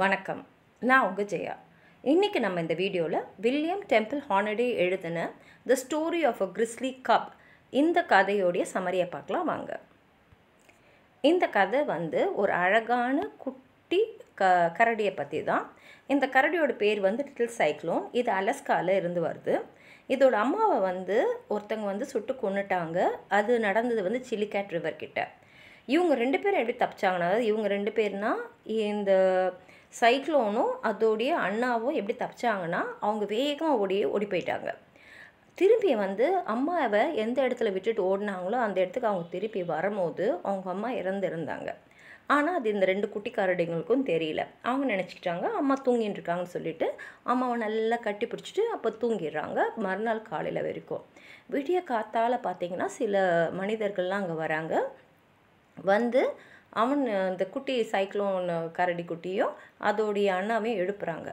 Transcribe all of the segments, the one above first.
வணக்கம் நான் உங்கள் ஜெயா இன்றைக்கி நம்ம இந்த வீடியோவில் வில்லியம் டெம்பிள் ஹானடே எழுதின the story of a grizzly cub இந்த கதையோடைய சமரியை பார்க்கலாம் வாங்க இந்த கதை வந்து ஒரு அழகான குட்டி க கரடியை பற்றி தான் இந்த கரடியோட பேர் வந்து லிட்டில் சைக்ளோன் இது அலஸ்காவில் இருந்து வருது இதோட அம்மாவை வந்து ஒருத்தங்க வந்து சுட்டு கொண்டுட்டாங்க அது நடந்தது வந்து சில்லிகேட் ரிவர் கிட்ட இவங்க ரெண்டு பேரும் எப்படி தப்பிச்சாங்கன்னா இவங்க ரெண்டு பேர்னால் இந்த சைக்ளோனும் அதோடைய அண்ணாவும் எப்படி தப்பிச்சாங்கன்னா அவங்க வேகமாக ஓடி ஓடி போயிட்டாங்க திருப்பி வந்து அம்மாவை எந்த இடத்துல விட்டுட்டு ஓடினாங்களோ அந்த இடத்துக்கு அவங்க திருப்பி வரும்போது அவங்க அம்மா இறந்துருந்தாங்க ஆனால் அது இந்த ரெண்டு குட்டி கரடிங்களுக்கும் தெரியல அவங்க நினச்சிக்கிட்டாங்க அம்மா தூங்கின்னு இருக்காங்கன்னு சொல்லிட்டு அம்மாவை நல்லா கட்டி பிடிச்சிட்டு அப்போ தூங்கிடுறாங்க மறுநாள் காலையில் வரைக்கும் விடிய காத்தால் பார்த்திங்கன்னா சில மனிதர்கள்லாம் அங்கே வராங்க வந்து அவன் அந்த குட்டி சைக்ளோன் கரடி குட்டியும் அதோடைய அண்ணாவையும் எழுப்புறாங்க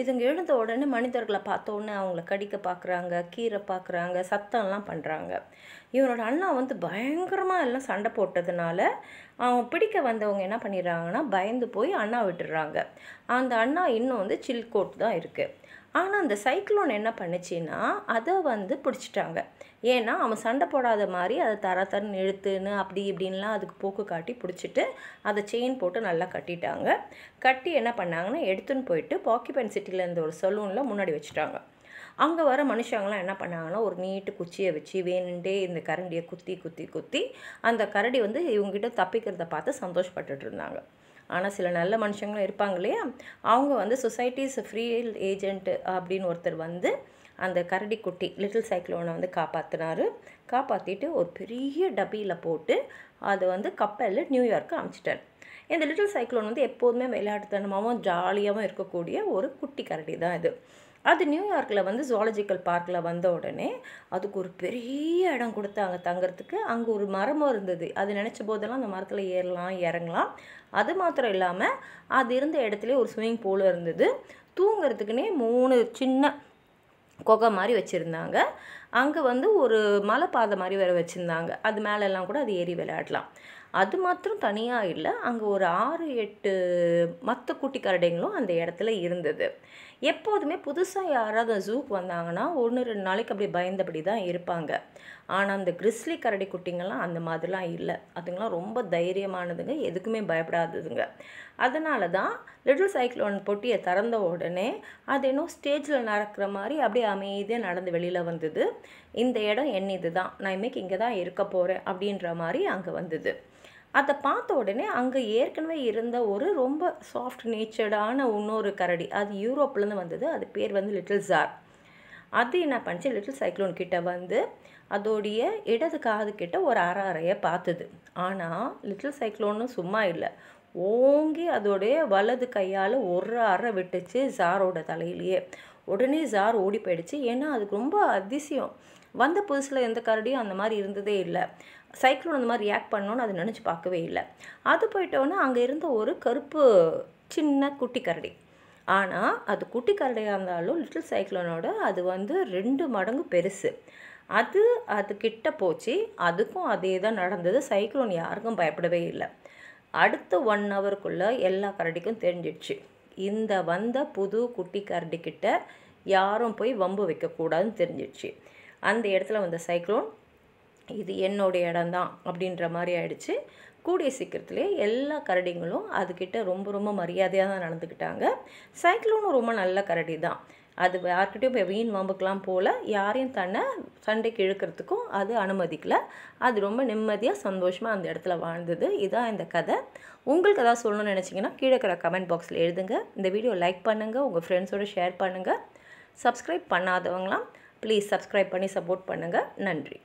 இதுங்க எழுந்த உடனே மனிதர்களை பார்த்த உடனே அவங்கள கடிக்க பார்க்குறாங்க கீரை பார்க்குறாங்க சத்தம்லாம் பண்ணுறாங்க இவனோட அண்ணா வந்து பயங்கரமாக எல்லாம் சண்டை போட்டதுனால அவன் பிடிக்க வந்தவங்க என்ன பண்ணிடுறாங்கன்னா பயந்து போய் அண்ணா விட்டுடுறாங்க அந்த அண்ணா இன்னும் வந்து சில்கோட் தான் இருக்குது ஆனால் அந்த சைக்ளோன் என்ன பண்ணுச்சுன்னா அதை வந்து பிடிச்சிட்டாங்க ஏன்னா அவன் சண்டை போடாத மாதிரி அதை தர தரன்னு இழுத்துன்னு அப்படி இப்படின்லாம் அதுக்கு போக்கு காட்டி பிடிச்சிட்டு அதை செயின் போட்டு நல்லா கட்டிட்டாங்க கட்டி என்ன பண்ணாங்கன்னா எடுத்துன்னு போயிட்டு பாக்கிபன் சிட்டியில் இருந்த ஒரு சலூனில் முன்னாடி வச்சுட்டாங்க அங்கே வர மனுஷங்களாம் என்ன பண்ணாங்கன்னா ஒரு நீட்டு குச்சியை வச்சு வேணுண்டே இந்த கரண்டியை குத்தி குத்தி குத்தி அந்த கரடி வந்து இவங்ககிட்ட தப்பிக்கிறத பார்த்து சந்தோஷப்பட்டுட்டு இருந்தாங்க ஆனால் சில நல்ல மனுஷங்களும் இருப்பாங்க இல்லையா அவங்க வந்து சொசைட்டிஸ் ஃப்ரீ ஏஜென்ட் அப்படின்னு ஒருத்தர் வந்து அந்த கரடி குட்டி லிட்டில் சைக்ளோனை வந்து காப்பாற்றினார் காப்பாற்றிட்டு ஒரு பெரிய டப்பியில் போட்டு அதை வந்து கப்பலில் நியூயார்க்கு அமுச்சிட்டார் இந்த லிட்டில் சைக்ளோன் வந்து எப்போதுமே விளையாட்டுத்தனமாகவும் ஜாலியாகவும் இருக்கக்கூடிய ஒரு குட்டி கரடி தான் இது அது நியூயார்க்கில் வந்து ஜுவாலஜிக்கல் பார்க்கில் வந்த உடனே அதுக்கு ஒரு பெரிய இடம் கொடுத்தாங்க தங்கிறதுக்கு அங்கே ஒரு மரமும் இருந்தது அது நினச்ச போதெல்லாம் அந்த மரத்தில் ஏறலாம் இறங்கலாம் அது மாத்திரம் இல்லாமல் அது இருந்த இடத்துல ஒரு ஸ்விம்மிங் பூலும் இருந்தது தூங்கிறதுக்குன்னே மூணு சின்ன கொகை மாதிரி வச்சுருந்தாங்க அங்கே வந்து ஒரு மலை பாதை மாதிரி வேறு வச்சுருந்தாங்க அது மேலெல்லாம் கூட அது ஏறி விளையாடலாம் அது மாத்திரம் தனியாக இல்லை அங்கே ஒரு ஆறு எட்டு மற்ற குட்டி கரடைங்களும் அந்த இடத்துல இருந்தது எப்போதுமே புதுசாக யாராவது ஜூக்கு வந்தாங்கன்னா ஒன்று ரெண்டு நாளைக்கு அப்படி பயந்தபடி தான் இருப்பாங்க ஆனால் அந்த கிறிஸ்லி கரடி குட்டிங்கள்லாம் அந்த மாதிரிலாம் இல்லை அதுங்களாம் ரொம்ப தைரியமானதுங்க எதுக்குமே பயப்படாததுங்க அதனால தான் லிட்டில் சைக்ளோன் பொட்டியை திறந்த உடனே அது இன்னும் ஸ்டேஜில் நடக்கிற மாதிரி அப்படியே அமைதியாக நடந்து வெளியில் வந்தது இந்த இடம் என்னது தான் நான் இன்றைக்கி இங்கே தான் இருக்க போகிறேன் அப்படின்ற மாதிரி அங்கே வந்தது அதை பார்த்த உடனே அங்கே ஏற்கனவே இருந்த ஒரு ரொம்ப சாஃப்ட் நேச்சர்டான இன்னொரு கரடி அது யூரோப்லேருந்து வந்தது அது பேர் வந்து லிட்டில் ஜார் அது என்ன பண்ணிச்சு லிட்டில் சைக்ளோன் கிட்ட வந்து அதோடைய இடது காது கிட்ட ஒரு அற அறையை பார்த்துது ஆனால் லிட்டில் சைக்ளோன்னு சும்மா இல்லை ஓங்கி அதோடைய வலது கையால் ஒரு அறை விட்டுச்சு ஜாரோட தலையிலேயே உடனே ஜார் ஓடி போயிடுச்சு ஏன்னா அதுக்கு ரொம்ப அதிசயம் வந்த புதுசில் எந்த கரடியும் அந்த மாதிரி இருந்ததே இல்லை சைக்ளோன் அந்த மாதிரி ரியாக்ட் பண்ணோன்னு அது நினச்சி பார்க்கவே இல்லை அது போயிட்டோன்னா அங்கே இருந்த ஒரு கருப்பு சின்ன குட்டி கரடி ஆனால் அது குட்டி கரடையாக இருந்தாலும் லிட்டில் சைக்ளோனோட அது வந்து ரெண்டு மடங்கு பெருசு அது அது கிட்ட போச்சு அதுக்கும் அதே தான் நடந்தது சைக்ளோன் யாருக்கும் பயப்படவே இல்லை அடுத்த ஒன் ஹவருக்குள்ளே எல்லா கரடிக்கும் தெரிஞ்சிடுச்சு இந்த வந்த புது குட்டி கரடிக்கிட்ட யாரும் போய் வம்பு வைக்கக்கூடாதுன்னு தெரிஞ்சிடுச்சு அந்த இடத்துல வந்த சைக்ளோன் இது என்னுடைய இடம்தான் அப்படின்ற மாதிரி ஆயிடுச்சு கூடிய சீக்கிரத்துலேயே எல்லா கரடிங்களும் அதுக்கிட்ட ரொம்ப ரொம்ப மரியாதையாக தான் நடந்துக்கிட்டாங்க சைக்ளோனும் ரொம்ப நல்ல கரடி தான் அது யார்கிட்டையும் இப்போ வீண் வாம்புக்கெலாம் போல் யாரையும் தன்னை சண்டைக்கு இழுக்கிறதுக்கும் அது அனுமதிக்கலை அது ரொம்ப நிம்மதியாக சந்தோஷமாக அந்த இடத்துல வாழ்ந்தது இதான் இந்த கதை உங்களுக்கு எதாவது சொல்லணும்னு நினச்சிங்கன்னா கீழே இருக்கிற கமெண்ட் பாக்ஸில் எழுதுங்க இந்த வீடியோ லைக் பண்ணுங்கள் உங்கள் ஃப்ரெண்ட்ஸோடு ஷேர் பண்ணுங்கள் சப்ஸ்கிரைப் பண்ணாதவங்களாம் ப்ளீஸ் சப்ஸ்கிரைப் பண்ணி சப்போர்ட் பண்ணுங்கள் நன்றி